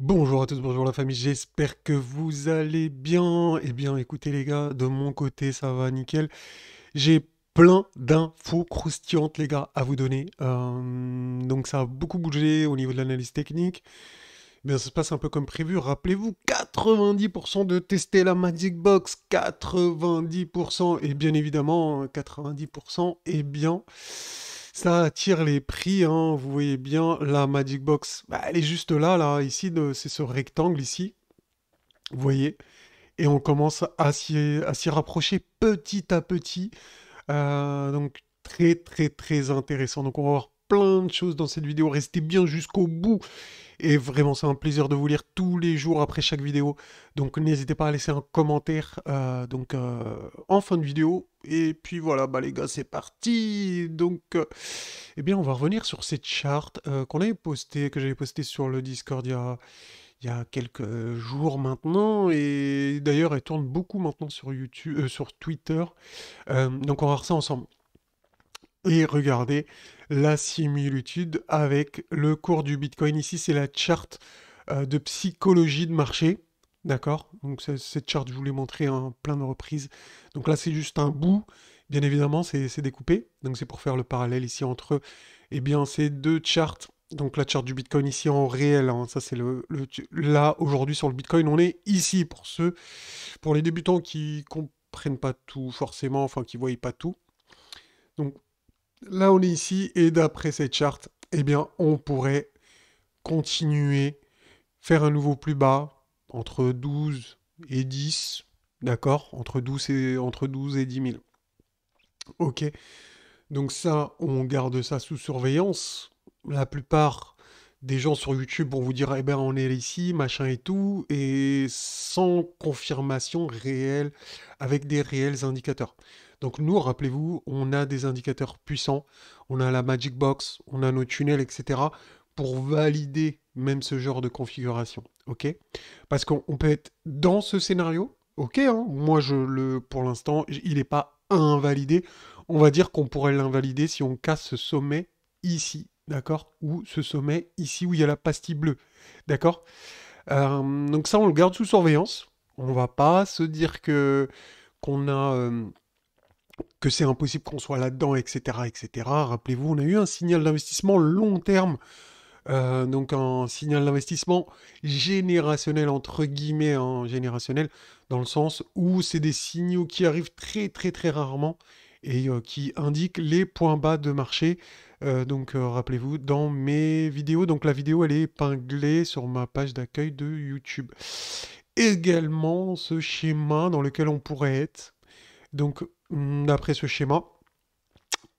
Bonjour à tous, bonjour la famille, j'espère que vous allez bien. Eh bien écoutez les gars, de mon côté ça va nickel. J'ai plein d'infos croustillantes les gars à vous donner. Euh, donc ça a beaucoup bougé au niveau de l'analyse technique. Eh bien ça se passe un peu comme prévu. Rappelez-vous, 90% de tester la Magic Box, 90%, et bien évidemment 90%, et eh bien ça attire les prix. Hein, vous voyez bien la Magic Box, bah, elle est juste là, là, ici, c'est ce rectangle ici. Vous voyez Et on commence à s'y rapprocher petit à petit. Euh, donc très très très intéressant. Donc on va voir plein de choses dans cette vidéo. Restez bien jusqu'au bout. Et vraiment, c'est un plaisir de vous lire tous les jours après chaque vidéo. Donc n'hésitez pas à laisser un commentaire euh, donc, euh, en fin de vidéo. Et puis voilà, bah les gars, c'est parti Donc, euh, eh bien, on va revenir sur cette charte qu'on avait postée, que j'avais postée sur le Discord il y a, il y quelques jours maintenant. Et d'ailleurs, elle tourne beaucoup maintenant sur, YouTube, sur Twitter. donc on va voir ça ensemble. Et regardez, la similitude avec le cours du Bitcoin. Ici, c'est la charte euh, de psychologie de marché. D'accord Donc cette charte, je voulais montrer en plein de reprises. Donc là, c'est juste un bout. Bien évidemment, c'est découpé. Donc c'est pour faire le parallèle ici entre eux. Eh bien, ces deux chartes. Donc la charte du Bitcoin ici en réel, hein. ça c'est le, là aujourd'hui sur le Bitcoin, on est ici pour ceux, pour les débutants qui comprennent pas tout forcément, enfin qui voient pas tout. Donc Là, on est ici, et d'après cette charte, eh bien, on pourrait continuer, faire un nouveau plus bas, entre 12 et 10, d'accord entre 12 et, entre 12 et 10 000. Ok. Donc ça, on garde ça sous surveillance. La plupart des gens sur YouTube vont vous dire, eh bien, on est ici, machin et tout, et sans confirmation réelle, avec des réels indicateurs. Donc nous, rappelez-vous, on a des indicateurs puissants, on a la Magic Box, on a nos tunnels, etc. pour valider même ce genre de configuration. OK Parce qu'on peut être dans ce scénario, OK, hein, moi je le pour l'instant, il n'est pas invalidé. On va dire qu'on pourrait l'invalider si on casse ce sommet ici, d'accord Ou ce sommet ici où il y a la pastille bleue, d'accord euh, Donc ça, on le garde sous surveillance. On ne va pas se dire que qu'on a euh, que c'est impossible qu'on soit là-dedans, etc., etc. Rappelez-vous, on a eu un signal d'investissement long terme, euh, donc un signal d'investissement générationnel entre guillemets, hein, générationnel, dans le sens où c'est des signaux qui arrivent très très très rarement et euh, qui indiquent les points bas de marché. Euh, donc rappelez-vous dans mes vidéos, donc la vidéo elle est épinglée sur ma page d'accueil de YouTube. Également ce schéma dans lequel on pourrait être. Donc Mm, d'après ce schéma,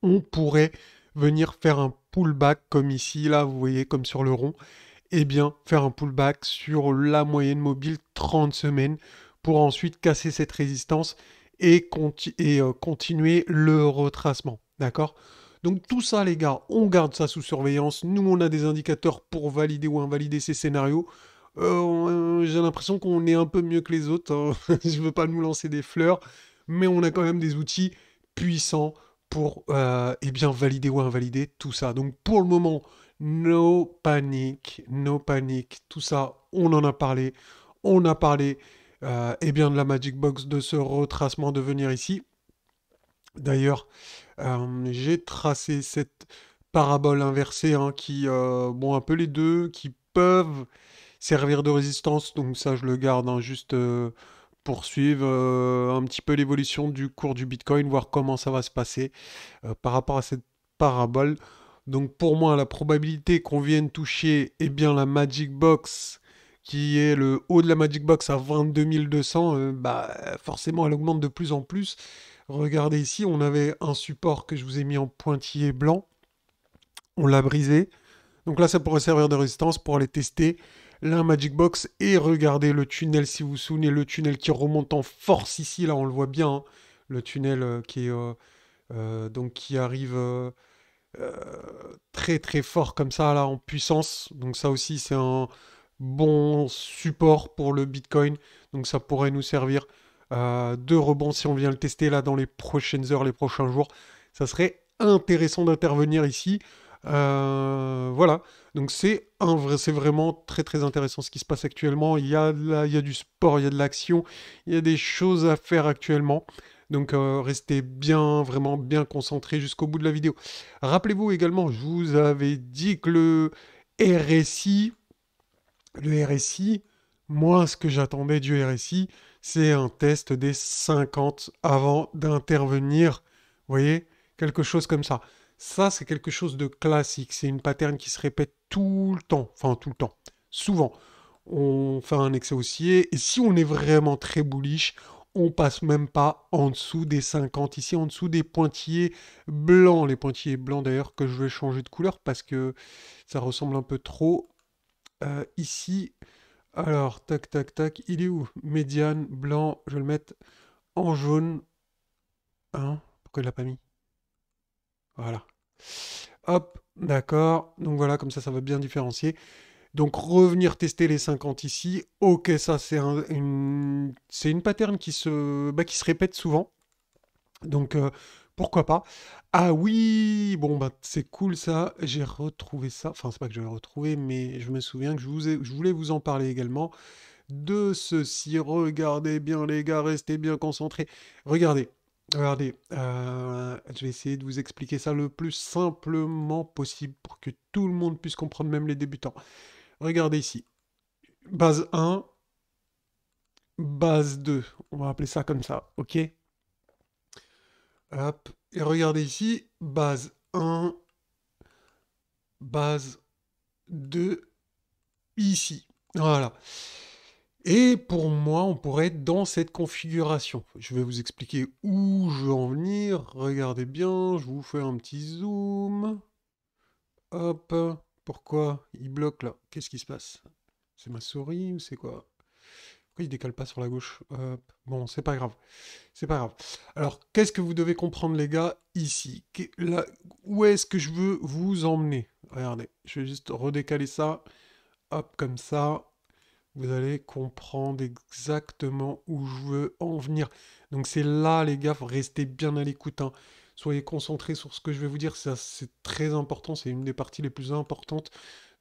on pourrait venir faire un pullback comme ici, là, vous voyez, comme sur le rond, et bien faire un pullback sur la moyenne mobile 30 semaines pour ensuite casser cette résistance et, euh, continuer le retracement. D'accord Donc tout ça les gars, on garde ça sous surveillance. Nous on a des indicateurs pour valider ou invalider ces scénarios. Euh, euh, j'ai l'impression qu'on est un peu mieux que les autres. Hein. Je ne veux pas nous lancer des fleurs mais on a quand même des outils puissants pour euh, eh bien valider ou invalider tout ça. Donc pour le moment, no panique, no panique, tout ça, on en a parlé, on a parlé euh, eh bien de la Magic Box, de ce retracement de venir ici. D'ailleurs, euh, j'ai tracé cette parabole inversée hein, qui, bon, un peu les deux, qui peuvent servir de résistance, donc ça je le garde hein, juste poursuivre euh, un petit peu l'évolution du cours du Bitcoin, voir comment ça va se passer euh, par rapport à cette parabole. Donc pour moi, la probabilité qu'on vienne toucher eh bien, la Magic Box, qui est le haut de la Magic Box à 22 200, euh, bah, forcément, elle augmente de plus en plus. Regardez ici, on avait un support que je vous ai mis en pointillé blanc. On l'a brisé. Donc là, ça pourrait servir de résistance pour aller tester la Magic Box et regardez le tunnel, si vous vous souvenez, le tunnel qui remonte en force ici, là on le voit bien, hein. le tunnel euh, qui est euh, euh, donc qui arrive très très fort comme ça là en puissance. Donc ça aussi c'est un bon support pour le Bitcoin, donc ça pourrait nous servir de rebond si on vient le tester là dans les prochaines heures, les prochains jours. Ça serait intéressant d'intervenir ici. Euh, voilà, donc c'est vrai, c'est vraiment très très intéressant ce qui se passe actuellement. Il y a, il y a du sport, il y a de l'action, il y a des choses à faire actuellement. Donc euh, restez bien, vraiment bien concentré jusqu'au bout de la vidéo. Rappelez-vous également, je vous avais dit que le RSI, le RSI, moi ce que j'attendais du RSI, c'est un test des 50 avant d'intervenir. Vous voyez quelque chose comme ça. Ça, c'est quelque chose de classique. C'est une pattern qui se répète tout le temps. Enfin, tout le temps. Souvent. On fait un excès haussier. Et si on est vraiment très bullish, on passe même pas en dessous des 50. Ici, en dessous des pointillés blancs. Les pointillés blancs, d'ailleurs, que je vais changer de couleur parce que ça ressemble un peu trop. Euh, ici, alors, tac, tac, tac. Il est où Médiane, blanc. Je vais le mettre en jaune. Hein? Pourquoi il l'a pas mis voilà. Hop, d'accord. Donc voilà, comme ça, ça va bien différencier. Donc revenir tester les 50 ici. Ok, ça c'est une, c'est une pattern qui se, bah, qui se répète souvent. Donc euh, pourquoi pas. Ah oui, bon bah c'est cool ça. J'ai retrouvé ça. Enfin c'est pas que je l'ai retrouvé, mais je me souviens que je, vous je voulais vous en parler également de ceci. Regardez bien les gars, restez bien concentrés. Regardez, Regardez, euh, je vais essayer de vous expliquer ça le plus simplement possible pour que tout le monde puisse comprendre, même les débutants. Regardez ici. Base 1, base 2. On va appeler ça comme ça, ok Hop. Et regardez ici, base 1, base 2, ici. Voilà. Et pour moi, on pourrait être dans cette configuration. Je vais vous expliquer où je veux en venir. Regardez bien, je vous fais un petit zoom. Hop, pourquoi il bloque là Qu'est-ce qui se passe C'est ma souris ou c'est quoi Pourquoi il décale pas sur la gauche Bon, c'est pas grave. C'est pas grave. Alors, qu'est-ce que vous devez comprendre, les gars, ici Où est-ce que je veux vous emmener Regardez, je vais juste redécaler ça. Hop, comme ça vous allez comprendre exactement où je veux en venir. Donc c'est là, les gars, restez bien à l'écoute. Hein. Soyez concentrés sur ce que je vais vous dire, ça c'est très important, c'est une des parties les plus importantes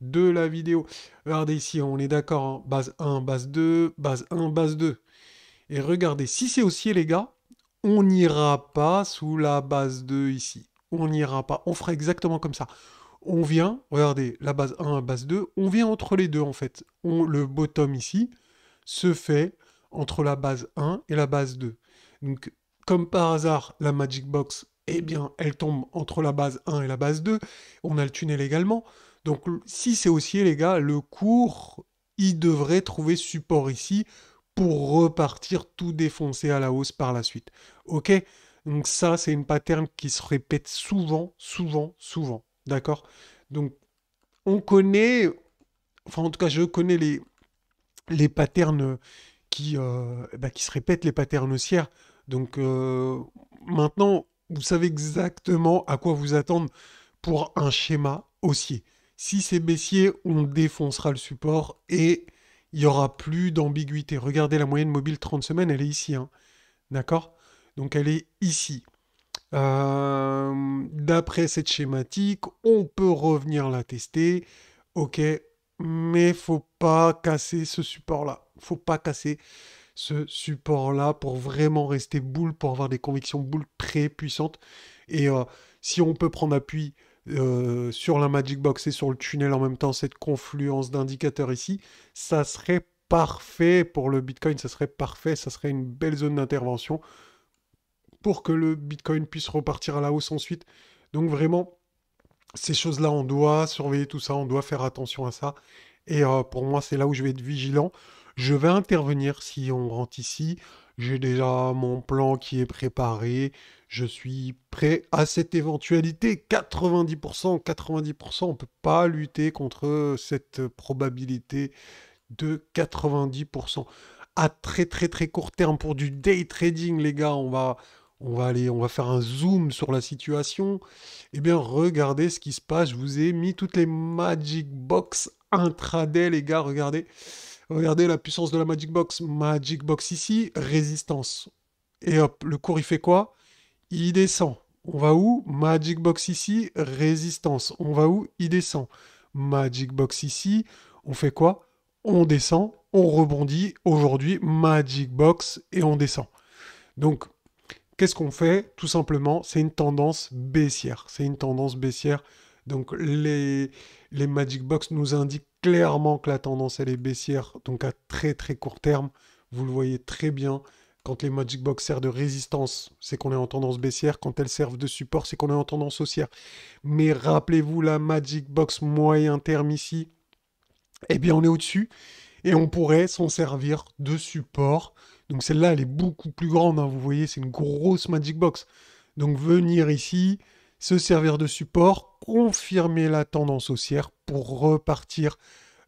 de la vidéo. Regardez ici, on est d'accord, hein. base 1, base 2, base 1, base 2. Et regardez, si c'est haussier les gars, on n'ira pas sous la base 2 ici. On n'ira pas, on fera exactement comme ça on vient, regardez, la base 1, base 2, on vient entre les deux en fait. On, le bottom ici se fait entre la base 1 et la base 2. Donc comme par hasard, la Magic Box, eh bien, elle tombe entre la base 1 et la base 2. On a le tunnel également. Donc si c'est haussier, les gars, le cours, il devrait trouver support ici pour repartir tout défoncer à la hausse par la suite. Ok Donc ça, c'est une pattern qui se répète souvent, souvent, souvent. D'accord Donc, on connaît, enfin, en tout cas, je connais les, les patterns qui, euh, bah, qui se répètent, les patterns haussières. Donc, euh, maintenant, vous savez exactement à quoi vous attendre pour un schéma haussier. Si c'est baissier, on défoncera le support et il n'y aura plus d'ambiguïté. Regardez la moyenne mobile 30 semaines, elle est ici. Hein. D'accord Donc elle est ici. Euh, d'après cette schématique, on peut revenir la tester. Ok, mais faut pas casser ce support-là. Faut pas casser ce support-là pour vraiment rester boule, pour avoir des convictions boule très puissantes. Et euh, si on peut prendre appui euh, sur la Magic Box et sur le tunnel en même temps, cette confluence d'indicateurs ici, ça serait parfait pour le Bitcoin, ça serait parfait, ça serait une belle zone d'intervention pour que le Bitcoin puisse repartir à la hausse ensuite. Donc vraiment, ces choses-là, on doit surveiller tout ça, on doit faire attention à ça. Et euh, pour moi, c'est là où je vais être vigilant. Je vais intervenir si on rentre ici. J'ai déjà mon plan qui est préparé. Je suis prêt à cette éventualité. 90%, 90%, on ne peut pas lutter contre cette probabilité de 90% à très très très court terme pour du day trading, les gars. On va, on va aller, on va faire un zoom sur la situation. Eh bien, regardez ce qui se passe. Je vous ai mis toutes les Magic Box intraday, les gars. Regardez, regardez la puissance de la Magic Box. Magic Box ici, résistance. Et hop, le cours il fait quoi Il descend. On va où Magic Box ici, résistance. On va où Il descend. Magic Box ici, on fait quoi On descend, on rebondit. Aujourd'hui, Magic Box et on descend. Donc, Qu'est-ce qu'on fait Tout simplement, c'est une tendance baissière. C'est une tendance baissière. Donc les, les Magic Box nous indiquent clairement que la tendance elle est baissière, donc à très très court terme. Vous le voyez très bien. Quand les Magic Box servent de résistance, c'est qu'on est en tendance baissière. Quand elles servent de support, c'est qu'on est en tendance haussière. Mais rappelez-vous la Magic Box moyen terme ici. Eh bien, on est au-dessus et on pourrait s'en servir de support. Donc celle-là, elle est beaucoup plus grande, hein, vous voyez, c'est une grosse Magic Box. Donc venir ici, se servir de support, confirmer la tendance haussière pour repartir,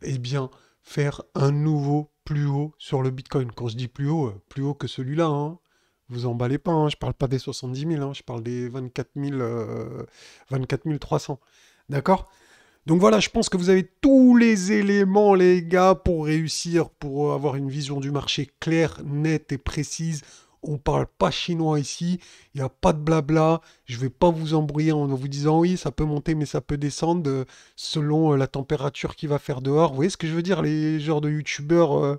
et eh bien, faire un nouveau plus haut sur le Bitcoin. Quand je dis plus haut, euh, plus haut que celui-là, Vous hein. vous emballez pas, Je hein, je parle pas des 70 000, je parle des 24, 24 300. D'accord donc voilà, je pense que vous avez tous les éléments, les gars, pour réussir, pour avoir une vision du marché claire, nette et précise on parle pas chinois ici, il n'y a pas de blabla, je vais pas vous embrouiller en vous disant oui, ça peut monter mais ça peut descendre euh, selon euh, la température qu'il va faire dehors. Vous voyez ce que je veux dire, les genres de youtubeurs euh,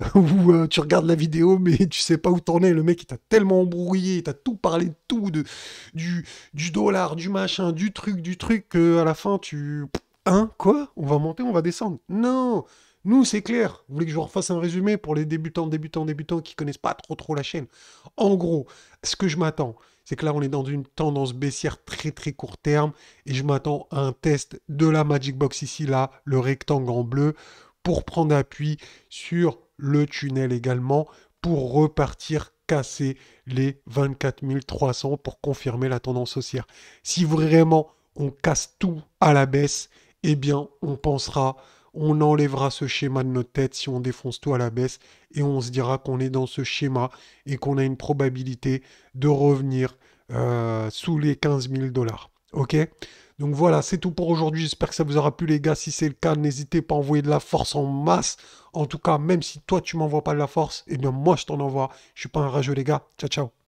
où tu regardes la vidéo mais tu sais pas où t'en es, le mec il t'a tellement embrouillé, il t'a tout parlé de tout, de, du, du dollar, du machin, du truc, du truc, qu'à la fin tu... Hein Quoi On va monter, on va descendre Non nous, c'est clair. Vous voulez que je vous refasse un résumé pour les débutants, débutants, débutants qui connaissent pas trop trop la chaîne. En gros, ce que je m'attends, c'est que là, on est dans une tendance baissière très très court terme et je m'attends à un test de la Magic Box ici, là, le rectangle en bleu, pour prendre appui sur le tunnel également, pour repartir casser les 24 300 pour confirmer la tendance haussière. Si vraiment on casse tout à la baisse, eh bien, on pensera on enlèvera ce schéma de notre tête si on défonce tout à la baisse et on se dira qu'on est dans ce schéma et qu'on a une probabilité de revenir euh, sous les 15 000 dollars. Ok Donc voilà, c'est tout pour aujourd'hui. J'espère que ça vous aura plu, les gars. Si c'est le cas, n'hésitez pas à envoyer de la force en masse. En tout cas, même si toi, tu m'envoies pas de la force, et eh bien moi, je t'en envoie. Je suis pas un rageux, les gars. Ciao, ciao.